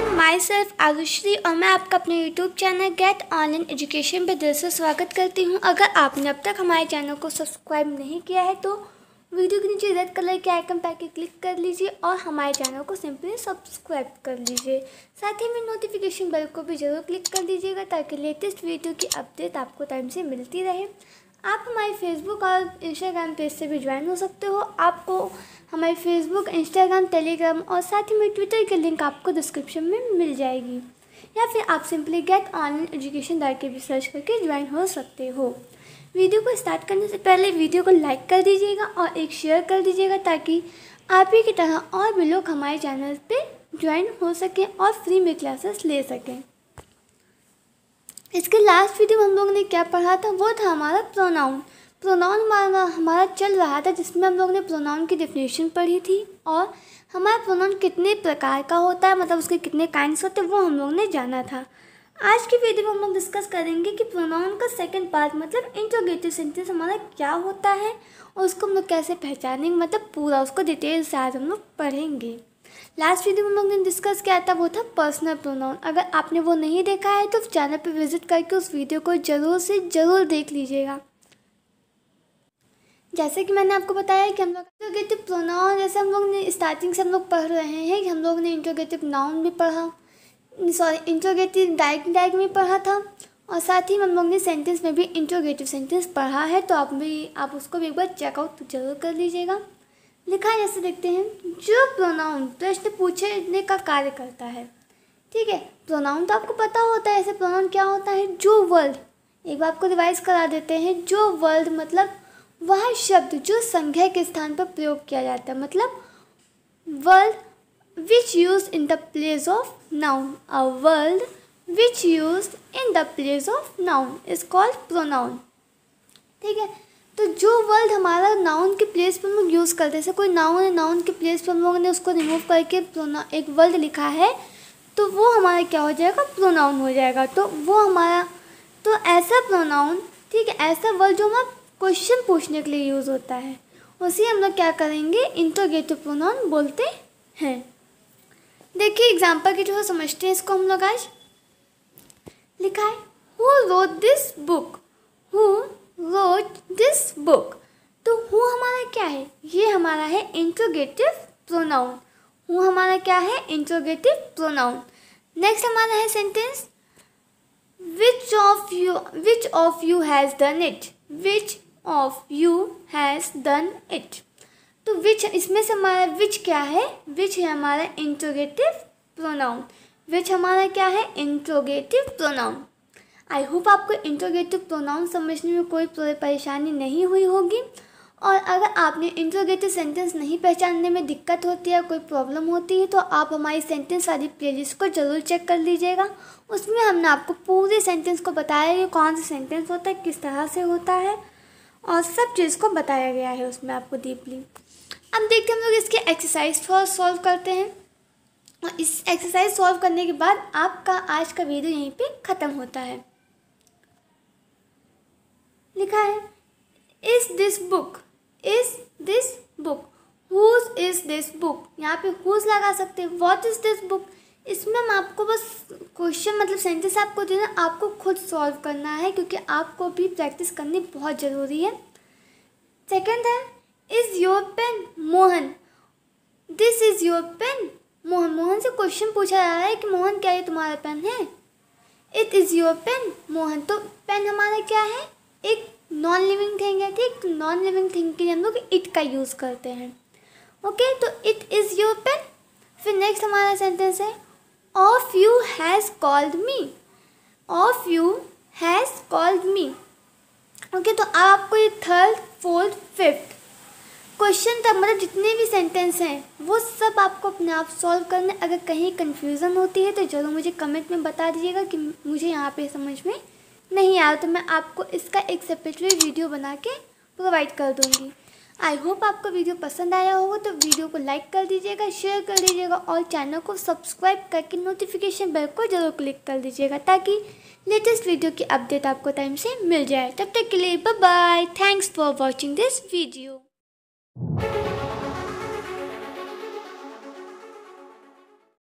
everyone my self Ayushree और मैं आपका अपने YouTube channel get online education पर दिल से स्वागत करती हूँ अगर आपने अब तक हमारे चैनल को सब्सक्राइब नहीं किया है तो वीडियो के नीचे रेड कलर के आइकन पर के क्लिक कर लीजिए और हमारे चैनल को सिंपली सब्सक्राइब कर लीजिए साथ ही में नोटिफिकेशन बेल को भी ज़रूर क्लिक कर दीजिएगा ताकि लेटेस्ट वीडियो की अपडेट आपको टाइम से मिलती रहे आप हमारे फेसबुक और इंस्टाग्राम पेज से भी ज्वाइन हो सकते हो आपको हमारे फेसबुक इंस्टाग्राम टेलीग्राम और साथ ही में ट्विटर की लिंक आपको डिस्क्रिप्शन में मिल जाएगी या फिर आप सिंपली गेट ऑनलाइन एजुकेशन डाल के भी सर्च करके ज्वाइन हो सकते हो वीडियो को स्टार्ट करने से पहले वीडियो को लाइक कर दीजिएगा और एक शेयर कर दीजिएगा ताकि आप ही की तरह और भी लोग हमारे चैनल पर ज्वाइन हो सकें और फ्री में क्लासेस ले सकें इसके लास्ट वीडियो में हम लोगों ने क्या पढ़ा था वो था हमारा प्रोनाउन प्रोनाउन हमारा हमारा चल रहा था जिसमें हम लोग ने प्रोनाउन की डिफिनेशन पढ़ी थी और हमारा प्रोनाउन कितने प्रकार का होता है मतलब उसके कितने काइंड्स होते हैं वो हम लोग ने जाना था आज की वीडियो में हम लोग डिस्कस करेंगे कि प्रोनाउन का सेकंड पार्ट मतलब इंट्रोगेटिव सेंटेंस हमारा क्या होता है और उसको हम लोग कैसे पहचानेंगे मतलब पूरा उसको डिटेल से आज हम लोग पढ़ेंगे लास्ट वीडियो में हम लोग ने डिस्कस किया था वो था पर्सनल प्रोनाउन अगर आपने वो नहीं देखा है तो चैनल पर विजिट करके उस वीडियो को ज़रूर से ज़रूर देख लीजिएगा जैसे कि मैंने आपको बताया कि हम लोग इंट्रोगेटिव प्रोनाउन जैसे हम लोग ने स्टार्टिंग से हम लोग पढ़ रहे हैं कि हम लोग ने इंट्रोगेटिव नाउन भी पढ़ा सॉरी इंट्रोगेटिव डायरेक्ट डायरेक्ट भी पढ़ा था और साथ ही हम लोग ने सेंटेंस में भी इंट्रोगेटिव सेंटेंस पढ़ा है तो आप भी आप उसको भी एक बार चेकआउट जरूर कर लीजिएगा लिखा जैसे देखते हैं जो प्रोनाउन प्रश्न पूछने का कार्य करता है ठीक है प्रोनाउन तो आपको पता होता है ऐसे प्रोनाउन क्या होता है जो वर्ल्ड एक बार आपको रिवाइज करा देते हैं जो वर्ल्ड मतलब वह शब्द जो संज्ञा के स्थान पर प्रयोग किया जाता है मतलब world which use in the place of noun a world which use in the place of noun is called pronoun ठीक है तो जो वर्ड हमारा नाउन के प्लेस पर हम लोग यूज़ करते हैं जैसे कोई नाउन है नाउन के प्लेस पर हम लोगों ने उसको रिमूव करके प्रोना एक वर्ड लिखा है तो वो हमारा क्या हो जाएगा प्रोनाउन हो जाएगा तो वो हमारा तो ऐसा प्रोनाउन ठीक है ऐसा वर्ड जो हमारा क्वेश्चन पूछने के लिए यूज़ होता है उसी हम लोग क्या करेंगे इंटोगेटिव प्रोनाउन बोलते हैं देखिए एग्जाम्पल के है समझते हैं इसको हम लोग आज लिखा है who wrote this book who book तो हूँ हमारा क्या है ये हमारा है इंट्रोगेटिव प्रोनाउन हूँ हमारा क्या है इंट्रोगेटिव प्रोनाउन नेक्स्ट हमारा है sentence which of you which of you has done it which of you has done it तो विच इसमें से हमारा विच क्या है विच है हमारा इंट्रोगेटिव प्रोनाउन विच हमारा क्या है इंट्रोगेटिव प्रोनाउन आई होप आपको इंट्रोगेटिव प्रोनाउन समझने में कोई परेशानी नहीं हुई होगी और अगर आपने इंट्रोगेटिव सेंटेंस नहीं पहचानने में दिक्कत होती है कोई प्रॉब्लम होती है तो आप हमारी सेंटेंस वाली प्लेलिस्ट को ज़रूर चेक कर लीजिएगा उसमें हमने आपको पूरे सेंटेंस को बताया कि कौन सा सेंटेंस होता है किस तरह से होता है और सब चीज़ को बताया गया है उसमें आपको डीपली अब देखते हम लोग इसके एक्सरसाइज थोड़ा सॉल्व करते हैं और इस एक्सरसाइज सॉल्व करने के बाद आपका आज का वीडियो यहीं पे ख़त्म होता है लिखा है is this book is this book whose is this book यहाँ पे हुज लगा सकते हैं वॉट इज दिस बुक इसमें हम आपको बस क्वेश्चन मतलब सेंटेंस आपको जो है आपको खुद सॉल्व करना है क्योंकि आपको भी प्रैक्टिस करनी बहुत ज़रूरी है सेकंड है is your pen Mohan this is your pen Mohan Mohan से क्वेश्चन पूछा जा रहा है कि मोहन क्या ये तुम्हारा पेन है it is your pen Mohan तो पेन हमारा क्या है एक नॉन लिविंग थिंग है ठीक नॉन लिविंग थिंग के लिए हम लोग इट का यूज़ करते हैं ओके तो इट इज़ योर पेन फिर नेक्स्ट हमारा सेंटेंस है of you has called me of you has called me okay तो आपको ये थर्ड फोर्थ फिफ्थ क्वेश्चन तक मतलब जितने भी सेंटेंस हैं वो सब आपको अपने आप सॉल्व करने अगर कहीं कन्फ्यूज़न होती है तो ज़रूर मुझे कमेंट में बता दीजिएगा कि मुझे यहाँ पे समझ में नहीं आया तो मैं आपको इसका एक सेपरेटली वीडियो बना के प्रोवाइड कर दूँगी आई होप आपको वीडियो पसंद आया होगा तो वीडियो को लाइक कर दीजिएगा शेयर कर दीजिएगा और चैनल को सब्सक्राइब करके नोटिफिकेशन बेल को जरूर क्लिक कर दीजिएगा ताकि लेटेस्ट वीडियो की अपडेट आपको टाइम से मिल जाए तब तक के लिए bye thanks for watching this video